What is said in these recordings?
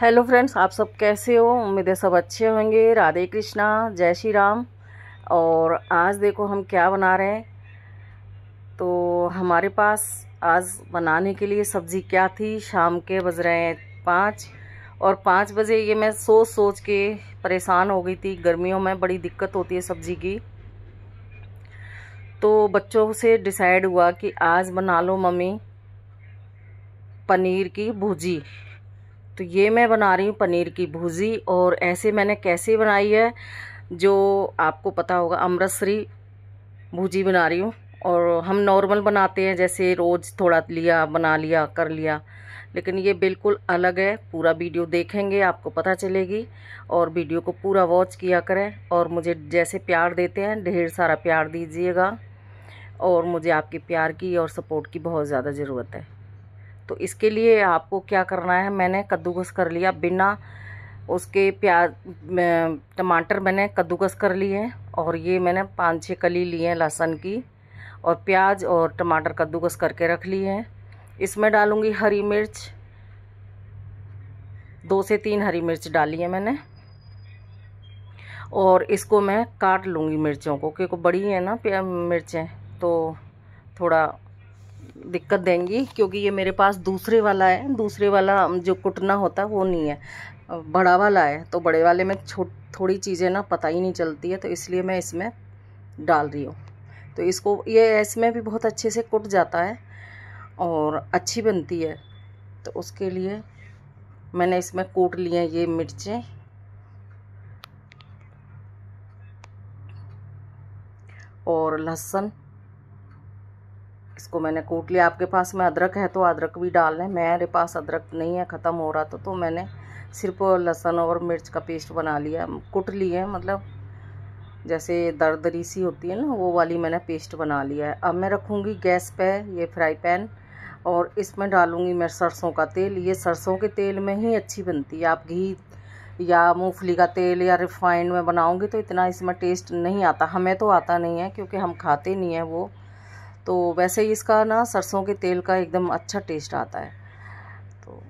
hello friends आप सब कैसे हो उम्मीद है सब अच्छे होंगे राधे कृष्णा जय श्री राम और आज देखो हम क्या बना रहे हैं तो हमारे पास आज बनाने के लिए सब्ज़ी क्या थी शाम के बज रहे हैं पाँच और पाँच बजे ये मैं सोच सोच के परेशान हो गई थी गर्मियों में बड़ी दिक्कत होती है सब्ज़ी की तो बच्चों से डिसाइड हुआ कि आज बना लो मम्मी पनीर की भुजी तो ये मैं बना रही हूँ पनीर की भुजी और ऐसे मैंने कैसे बनाई है जो आपको पता होगा अमृतसरी भुजी बना रही हूँ और हम नॉर्मल बनाते हैं जैसे रोज़ थोड़ा लिया बना लिया कर लिया लेकिन ये बिल्कुल अलग है पूरा वीडियो देखेंगे आपको पता चलेगी और वीडियो को पूरा वॉच किया करें और मुझे जैसे प्यार देते हैं ढेर सारा प्यार दीजिएगा और मुझे आपके प्यार की और सपोर्ट की बहुत ज़्यादा ज़रूरत है तो इसके लिए आपको क्या करना है मैंने कद्दूकस कर लिया बिना उसके प्याज टमाटर मैंने कद्दूकस कर लिए और ये मैंने पाँच छः कली ली हैं लहसुन की और प्याज और टमाटर कद्दूकस करके रख लिए हैं इसमें डालूँगी हरी मिर्च दो से तीन हरी मिर्च डाली है मैंने और इसको मैं काट लूँगी मिर्चों को क्योंकि बड़ी है ना मिर्चें तो थोड़ा दिक्कत देंगी क्योंकि ये मेरे पास दूसरे वाला है दूसरे वाला जो कुटना होता है वो नहीं है बड़ा वाला है तो बड़े वाले में छोट थोड़ी चीज़ें ना पता ही नहीं चलती है तो इसलिए मैं इसमें डाल रही हूँ तो इसको ये इसमें भी बहुत अच्छे से कुट जाता है और अच्छी बनती है तो उसके लिए मैंने इसमें कूट लिए ये मिर्चें और लहसुन इसको मैंने कूट लिया आपके पास में अदरक है तो अदरक भी डालना है मेरे पास अदरक नहीं है ख़त्म हो रहा तो तो मैंने सिर्फ लहसन और मिर्च का पेस्ट बना लिया कुट लिए मतलब जैसे दर्द रीसी होती है ना वो वाली मैंने पेस्ट बना लिया है अब मैं रखूँगी गैस पे ये फ्राई पैन और इसमें डालूँगी मैं सरसों का तेल ये सरसों के तेल में ही अच्छी बनती है आप घी या मूंगफली का तेल या रिफाइंड में बनाऊँगी तो इतना इसमें टेस्ट नहीं आता हमें तो आता नहीं है क्योंकि हम खाते नहीं हैं वो तो वैसे ही इसका ना सरसों के तेल का एकदम अच्छा टेस्ट आता है तो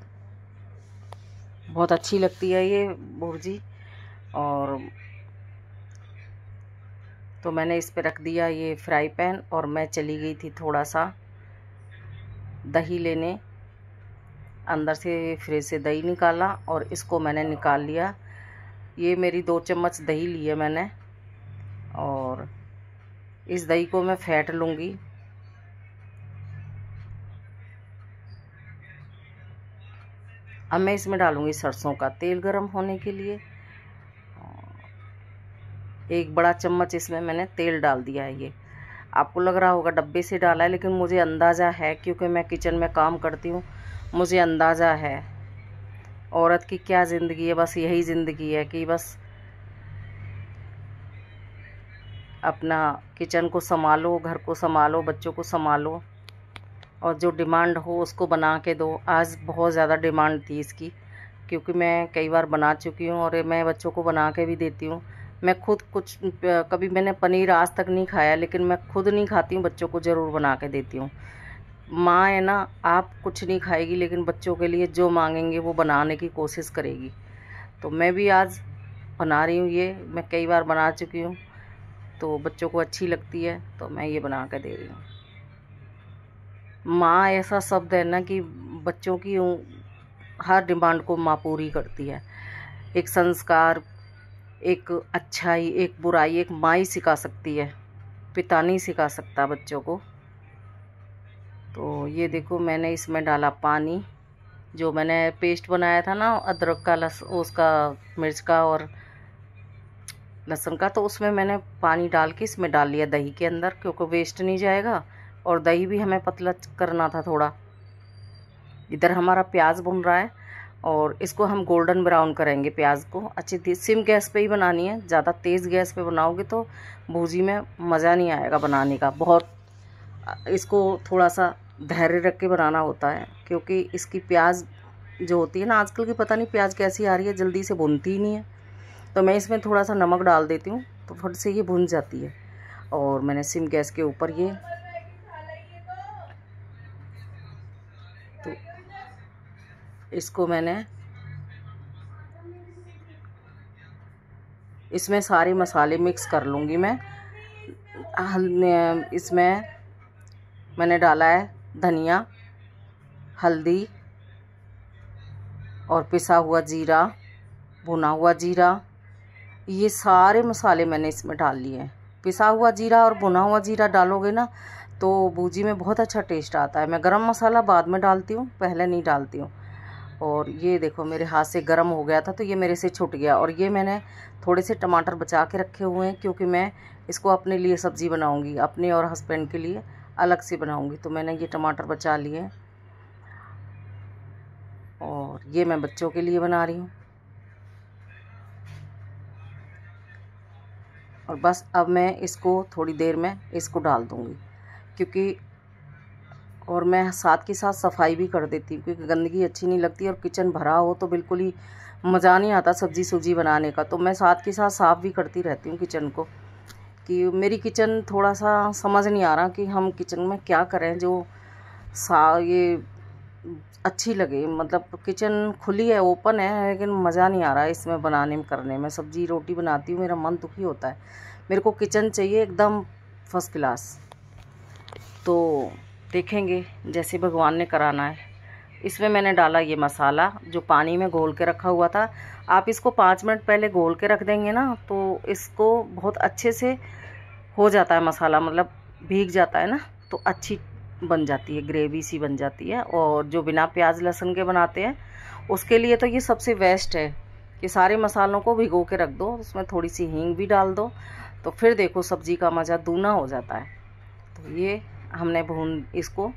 बहुत अच्छी लगती है ये भुर्जी और तो मैंने इस पे रख दिया ये फ्राई पैन और मैं चली गई थी थोड़ा सा दही लेने अंदर से फ्रिज से दही निकाला और इसको मैंने निकाल लिया ये मेरी दो चम्मच दही ली है मैंने और इस दही को मैं फेंट लूँगी अब मैं इसमें डालूँगी सरसों का तेल गरम होने के लिए एक बड़ा चम्मच इसमें मैंने तेल डाल दिया है ये आपको लग रहा होगा डब्बे से डाला है लेकिन मुझे अंदाज़ा है क्योंकि मैं किचन में काम करती हूँ मुझे अंदाज़ा है औरत की क्या ज़िंदगी है बस यही ज़िंदगी है कि बस अपना किचन को संभालो घर को संभालो बच्चों को संभालो और जो डिमांड हो उसको बना के दो आज बहुत ज़्यादा डिमांड थी इसकी क्योंकि मैं कई बार बना चुकी हूँ और मैं बच्चों को बना के भी देती हूँ मैं खुद कुछ कभी मैंने पनीर आज तक नहीं खाया लेकिन मैं खुद नहीं खाती हूँ बच्चों को ज़रूर बना के देती हूँ माँ है ना आप कुछ नहीं खाएगी लेकिन बच्चों के लिए जो मांगेंगे वो बनाने की कोशिश करेगी तो मैं भी आज बना रही हूँ ये मैं कई बार बना चुकी हूँ तो बच्चों को अच्छी लगती है तो मैं ये बना कर दे रही हूँ माँ ऐसा शब्द है ना कि बच्चों की हर डिमांड को माँ पूरी करती है एक संस्कार एक अच्छाई एक बुराई एक माँ ही सिखा सकती है पिता नहीं सिखा सकता बच्चों को तो ये देखो मैंने इसमें डाला पानी जो मैंने पेस्ट बनाया था ना अदरक का लस उसका मिर्च का और लहसुन का तो उसमें मैंने पानी डाल के इसमें डाल लिया दही के अंदर क्योंकि वेस्ट नहीं जाएगा और दही भी हमें पतला करना था थोड़ा इधर हमारा प्याज बुन रहा है और इसको हम गोल्डन ब्राउन करेंगे प्याज को अच्छी सिम गैस पे ही बनानी है ज़्यादा तेज़ गैस पे बनाओगे तो भूजी में मज़ा नहीं आएगा बनाने का बहुत इसको थोड़ा सा धैर्य रख के बनाना होता है क्योंकि इसकी प्याज जो होती है ना आजकल की पता नहीं प्याज कैसी आ रही है जल्दी से भुनती ही नहीं है तो मैं इसमें थोड़ा सा नमक डाल देती हूँ तो फट से ये भुन जाती है और मैंने सिम गैस के ऊपर ये इसको मैंने इसमें सारे मसाले मिक्स कर लूँगी मैं इसमें मैंने डाला है धनिया हल्दी और पिसा हुआ जीरा भुना हुआ जीरा ये सारे मसाले मैंने इसमें डाल लिए हैं पिसा हुआ जीरा और भुना हुआ जीरा डालोगे ना तो भूजी में बहुत अच्छा टेस्ट आता है मैं गरम मसाला बाद में डालती हूँ पहले नहीं डालती हूँ और ये देखो मेरे हाथ से गर्म हो गया था तो ये मेरे से छूट गया और ये मैंने थोड़े से टमाटर बचा के रखे हुए हैं क्योंकि मैं इसको अपने लिए सब्ज़ी बनाऊँगी अपने और हस्बैंड के लिए अलग से बनाऊँगी तो मैंने ये टमाटर बचा लिए और ये मैं बच्चों के लिए बना रही हूँ और बस अब मैं इसको थोड़ी देर में इसको डाल दूँगी क्योंकि और मैं साथ के साथ सफाई भी कर देती हूँ क्योंकि गंदगी अच्छी नहीं लगती और किचन भरा हो तो बिल्कुल ही मज़ा नहीं आता सब्ज़ी सुब्जी बनाने का तो मैं साथ के साथ साफ़ भी करती रहती हूँ किचन को कि मेरी किचन थोड़ा सा समझ नहीं आ रहा कि हम किचन में क्या करें जो सा ये अच्छी लगे मतलब किचन खुली है ओपन है लेकिन मज़ा नहीं आ रहा है इसमें बनाने में करने में सब्ज़ी रोटी बनाती हूँ मेरा मन दुखी होता है मेरे को किचन चाहिए एकदम फर्स्ट क्लास तो देखेंगे जैसे भगवान ने कराना है इसमें मैंने डाला ये मसाला जो पानी में घोल के रखा हुआ था आप इसको पाँच मिनट पहले घोल के रख देंगे ना तो इसको बहुत अच्छे से हो जाता है मसाला मतलब भीग जाता है ना तो अच्छी बन जाती है ग्रेवी सी बन जाती है और जो बिना प्याज लहसुन के बनाते हैं उसके लिए तो ये सबसे बेस्ट है कि सारे मसालों को भिगो के रख दो उसमें थोड़ी सी हींग भी डाल दो तो फिर देखो सब्ज़ी का मज़ा दूना हो जाता है तो ये हमने भून इसको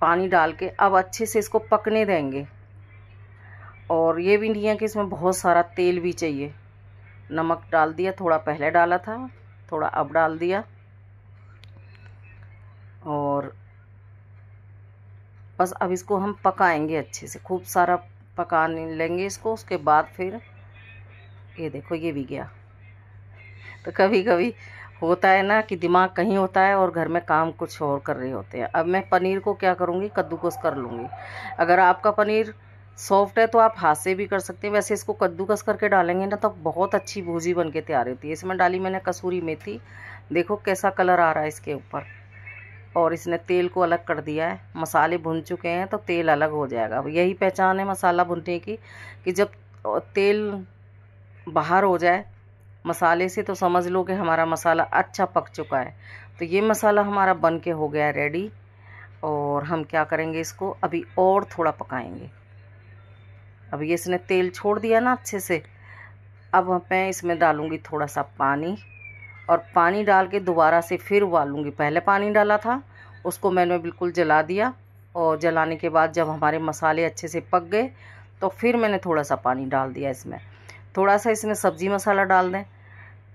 पानी डाल के अब अच्छे से इसको पकने देंगे और ये भी नहीं है कि इसमें बहुत सारा तेल भी चाहिए नमक डाल दिया थोड़ा पहले डाला था थोड़ा अब डाल दिया और बस अब इसको हम पकाएंगे अच्छे से खूब सारा पका लेंगे इसको उसके बाद फिर ये देखो ये भी गया तो कभी कभी होता है ना कि दिमाग कहीं होता है और घर में काम कुछ और कर रहे होते हैं अब मैं पनीर को क्या करूँगी कद्दूकस कर लूँगी अगर आपका पनीर सॉफ्ट है तो आप हाथ से भी कर सकते हैं वैसे इसको कद्दूकस करके डालेंगे ना तो बहुत अच्छी भूजी बन के तैयार होती है इसमें डाली मैंने कसूरी मेथी देखो कैसा कलर आ रहा है इसके ऊपर और इसने तेल को अलग कर दिया है मसाले भुन चुके हैं तो तेल अलग हो जाएगा यही पहचान है मसाला भुनने की कि जब तेल बाहर हो जाए मसाले से तो समझ लो कि हमारा मसाला अच्छा पक चुका है तो ये मसाला हमारा बन के हो गया रेडी और हम क्या करेंगे इसको अभी और थोड़ा पकाएंगे अभी इसने तेल छोड़ दिया ना अच्छे से अब मैं इसमें डालूँगी थोड़ा सा पानी और पानी डाल के दोबारा से फिर उबालूँगी पहले पानी डाला था उसको मैंने बिल्कुल जला दिया और जलाने के बाद जब हमारे मसाले अच्छे से पक गए तो फिर मैंने थोड़ा सा पानी डाल दिया इसमें थोड़ा सा इसमें सब्ज़ी मसाला डाल दें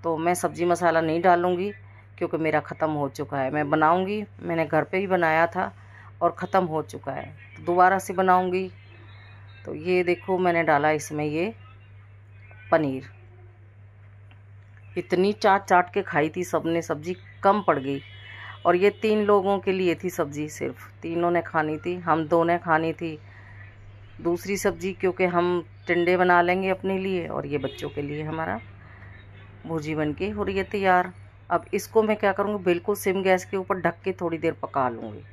तो मैं सब्ज़ी मसाला नहीं डालूँगी क्योंकि मेरा ख़त्म हो चुका है मैं बनाऊँगी मैंने घर पर ही बनाया था और ख़त्म हो चुका है तो दोबारा से बनाऊँगी तो ये देखो मैंने डाला इसमें ये पनीर इतनी चाट चाट के खाई थी सबने सब्ज़ी कम पड़ गई और ये तीन लोगों के लिए थी सब्ज़ी सिर्फ तीनों ने खानी थी हम दो ने खानी थी दूसरी सब्ज़ी क्योंकि हम टिंडे बना लेंगे अपने लिए और ये बच्चों के लिए हमारा भुजी बन के हो रही है तैयार अब इसको मैं क्या करूँगी बिल्कुल सिम गैस के ऊपर ढक के थोड़ी देर पका लूँगी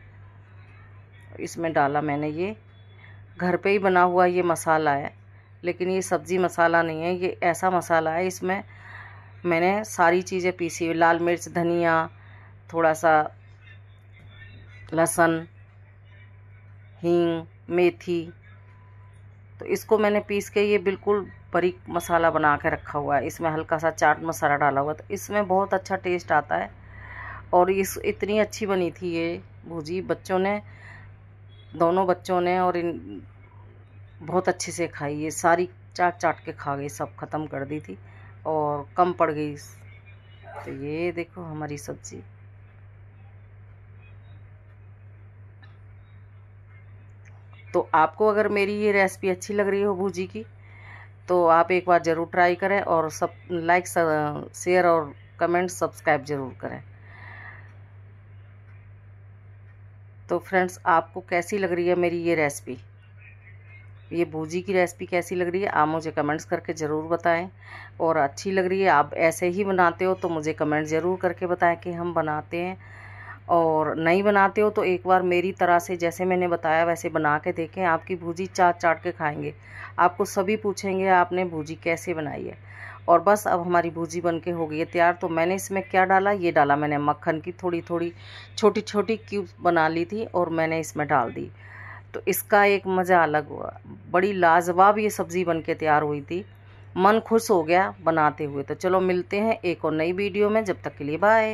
इसमें डाला मैंने ये घर पे ही बना हुआ ये मसाला है लेकिन ये सब्ज़ी मसाला नहीं है ये ऐसा मसाला है इसमें मैंने सारी चीज़ें पीसी हुई लाल मिर्च धनिया थोड़ा सा लहसुन हींग मेथी तो इसको मैंने पीस के ये बिल्कुल बरीक मसाला बना के रखा हुआ है इसमें हल्का सा चाट मसाला डाला हुआ तो इसमें बहुत अच्छा टेस्ट आता है और इस इतनी अच्छी बनी थी ये भुजी बच्चों ने दोनों बच्चों ने और इन बहुत अच्छे से खाई ये सारी चाट चाट के खा गई सब ख़त्म कर दी थी और कम पड़ गई तो ये देखो हमारी सब्ज़ी तो आपको अगर मेरी ये रेसिपी अच्छी लग रही हो भूजी की तो आप एक बार ज़रूर ट्राई करें और सब लाइक शेयर और कमेंट सब्सक्राइब ज़रूर करें तो फ्रेंड्स आपको कैसी लग रही है मेरी ये रेसिपी ये भूजी की रेसिपी कैसी लग रही है आप मुझे कमेंट्स करके ज़रूर बताएं और अच्छी लग रही है आप ऐसे ही बनाते हो तो मुझे कमेंट ज़रूर करके बताएं कि हम बनाते हैं और नहीं बनाते हो तो एक बार मेरी तरह से जैसे मैंने बताया वैसे बना के देखें आपकी भूजी चाट चाट के खाएंगे आपको सभी पूछेंगे आपने भूजी कैसे बनाई है और बस अब हमारी भूजी बन के हो गई है तैयार तो मैंने इसमें क्या डाला ये डाला मैंने मक्खन की थोड़ी थोड़ी छोटी छोटी क्यूब बना ली थी और मैंने इसमें डाल दी तो इसका एक मज़ा अलग हुआ बड़ी लाजवाब ये सब्ज़ी बन के तैयार हुई थी मन खुश हो गया बनाते हुए तो चलो मिलते हैं एक और नई वीडियो में जब तक के लिए बाय